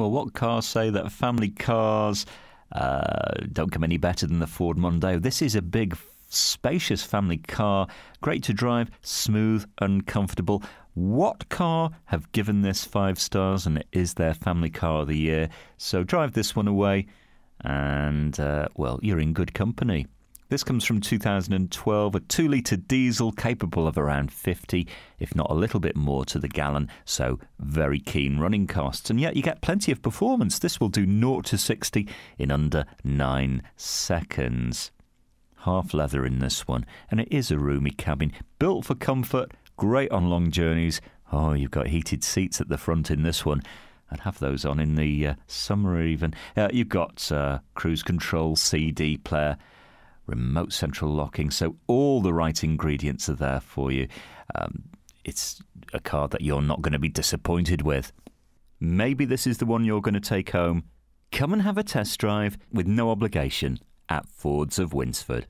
Well, what cars say that family cars uh, don't come any better than the Ford Mondeo? This is a big, spacious family car, great to drive, smooth and comfortable. What car have given this five stars and it is their family car of the year? So drive this one away and, uh, well, you're in good company. This comes from 2012, a 2 litre diesel capable of around 50, if not a little bit more to the gallon, so very keen running costs. And yet you get plenty of performance. This will do 0 to 60 in under 9 seconds. Half leather in this one, and it is a roomy cabin, built for comfort, great on long journeys. Oh, you've got heated seats at the front in this one. I'd have those on in the uh, summer, even. Uh, you've got uh, cruise control, CD player, remote central locking. So all the right ingredients are there for you. Um, it's a car that you're not going to be disappointed with. Maybe this is the one you're going to take home. Come and have a test drive with no obligation at Fords of Winsford.